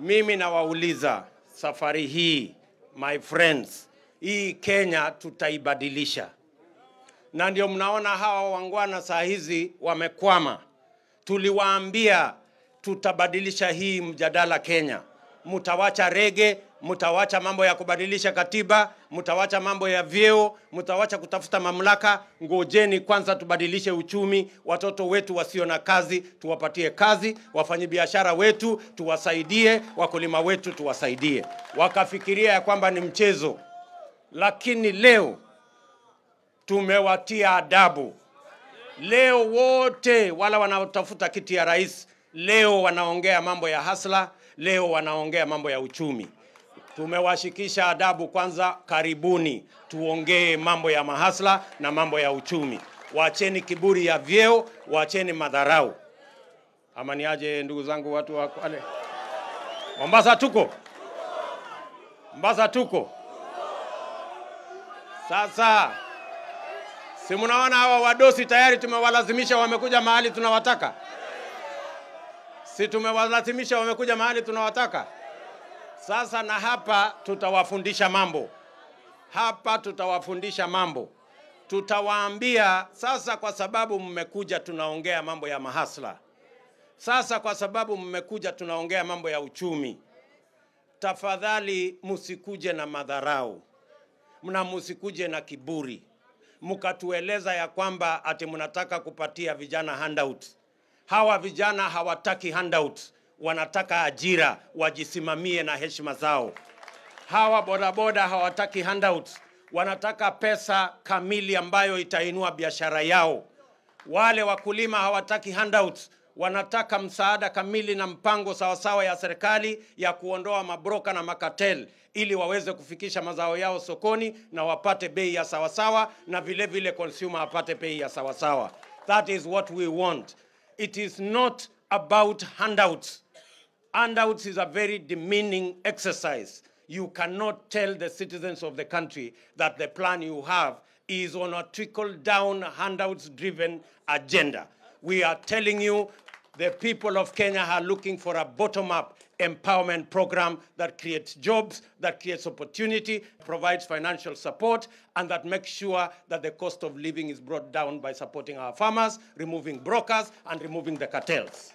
Mimi nawauliza safari hii, my friends, hii Kenya tutaibadilisha, na ndio mnaona hawa wangwana saa hizi wamekwama. Tuliwaambia tutabadilisha hii mjadala Kenya, mtawacha rege, mtawacha mambo ya kubadilisha katiba, mtawacha mambo ya vyeo, mtawacha kutafuta mamlaka. Ngojeni kwanza tubadilishe uchumi, watoto wetu wasio na kazi tuwapatie kazi, biashara wetu tuwasaidie, wakulima wetu tuwasaidie. Wakafikiria ya kwamba ni mchezo, lakini leo tumewatia adabu. Leo wote wala wanaotafuta kiti ya rais leo wanaongea mambo ya hasla, leo wanaongea mambo ya uchumi tumewashikisha adabu kwanza. Karibuni tuongee mambo ya mahasla na mambo ya uchumi. Wacheni kiburi ya vyeo, wacheni madharau. Amani aje, ndugu zangu, watu wa Kwale, Mombasa tuko, Mombasa tuko. Sasa si mnaona hawa wadosi tayari tumewalazimisha, wamekuja mahali tunawataka, si tumewalazimisha, wamekuja mahali tunawataka. Sasa na hapa tutawafundisha mambo, hapa tutawafundisha mambo, tutawaambia sasa, kwa sababu mmekuja tunaongea mambo ya mahasla, sasa kwa sababu mmekuja tunaongea mambo ya uchumi, tafadhali musikuje na madharau na musikuje na kiburi mkatueleza ya kwamba ati mnataka kupatia vijana handout. Hawa vijana hawataki handout wanataka ajira, wajisimamie na heshima zao. Hawa bodaboda hawataki handouts, wanataka pesa kamili ambayo itainua biashara yao. Wale wakulima hawataki handouts, wanataka msaada kamili na mpango sawasawa ya serikali ya kuondoa mabroka na makatel ili waweze kufikisha mazao yao sokoni na wapate bei ya sawasawa na vile vile consumer apate bei ya sawasawa. That is what we want. It is not about handouts. handouts is a very demeaning exercise. You cannot tell the citizens of the country that the plan you have is on a trickle-down, handouts-driven agenda. We are telling you the people of Kenya are looking for a bottom-up empowerment program that creates jobs, that creates opportunity, provides financial support, and that makes sure that the cost of living is brought down by supporting our farmers, removing brokers, and removing the cartels.